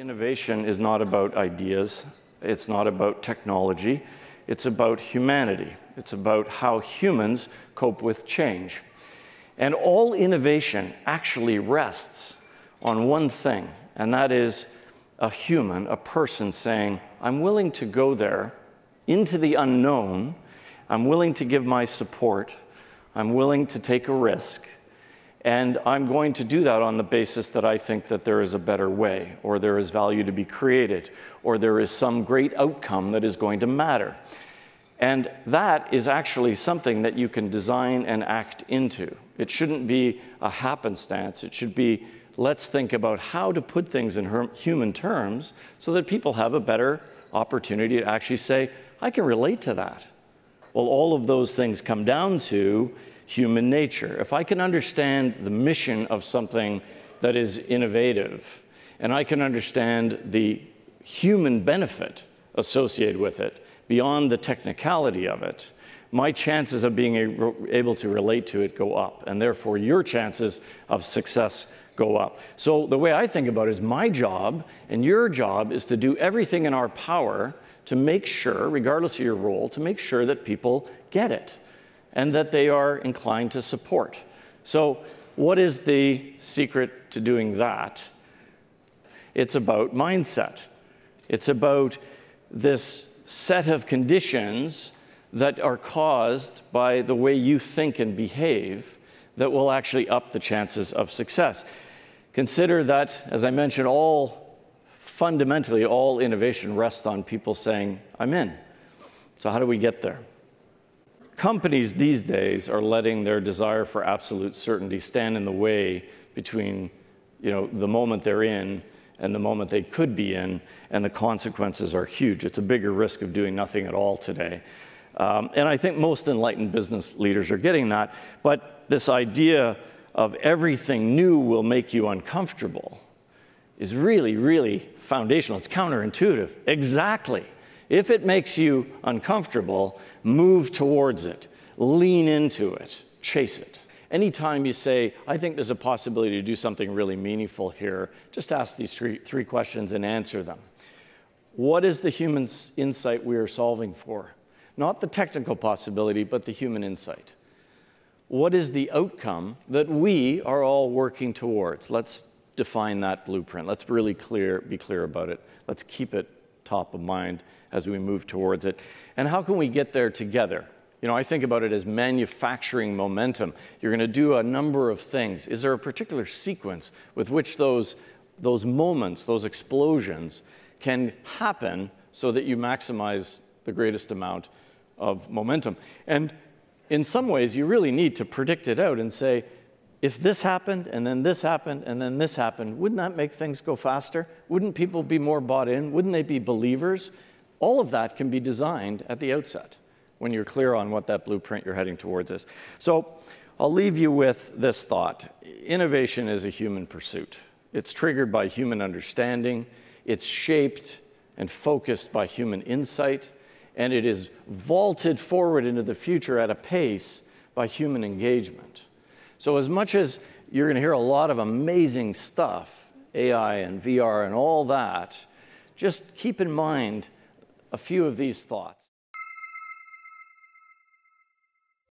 Innovation is not about ideas, it's not about technology, it's about humanity. It's about how humans cope with change. And all innovation actually rests on one thing, and that is a human, a person saying, I'm willing to go there into the unknown, I'm willing to give my support, I'm willing to take a risk and I'm going to do that on the basis that I think that there is a better way, or there is value to be created, or there is some great outcome that is going to matter. And that is actually something that you can design and act into. It shouldn't be a happenstance. It should be, let's think about how to put things in human terms so that people have a better opportunity to actually say, I can relate to that. Well, all of those things come down to human nature. If I can understand the mission of something that is innovative, and I can understand the human benefit associated with it beyond the technicality of it, my chances of being able to relate to it go up, and therefore your chances of success go up. So the way I think about it is my job and your job is to do everything in our power to make sure, regardless of your role, to make sure that people get it and that they are inclined to support. So, what is the secret to doing that? It's about mindset. It's about this set of conditions that are caused by the way you think and behave that will actually up the chances of success. Consider that, as I mentioned, all fundamentally, all innovation rests on people saying, I'm in. So, how do we get there? Companies these days are letting their desire for absolute certainty stand in the way between you know, the moment they're in and the moment they could be in, and the consequences are huge. It's a bigger risk of doing nothing at all today. Um, and I think most enlightened business leaders are getting that. But this idea of everything new will make you uncomfortable is really, really foundational. It's counterintuitive. Exactly. If it makes you uncomfortable, move towards it, lean into it, chase it. Anytime you say, I think there's a possibility to do something really meaningful here, just ask these three, three questions and answer them. What is the human insight we are solving for? Not the technical possibility, but the human insight. What is the outcome that we are all working towards? Let's define that blueprint. Let's really clear, be clear about it. Let's keep it top of mind as we move towards it. And how can we get there together? You know, I think about it as manufacturing momentum. You're going to do a number of things. Is there a particular sequence with which those, those moments, those explosions can happen so that you maximize the greatest amount of momentum? And in some ways, you really need to predict it out and say, if this happened and then this happened and then this happened, wouldn't that make things go faster? Wouldn't people be more bought in? Wouldn't they be believers? All of that can be designed at the outset when you're clear on what that blueprint you're heading towards is. So I'll leave you with this thought. Innovation is a human pursuit. It's triggered by human understanding. It's shaped and focused by human insight. And it is vaulted forward into the future at a pace by human engagement. So as much as you're going to hear a lot of amazing stuff, AI and VR and all that, just keep in mind a few of these thoughts.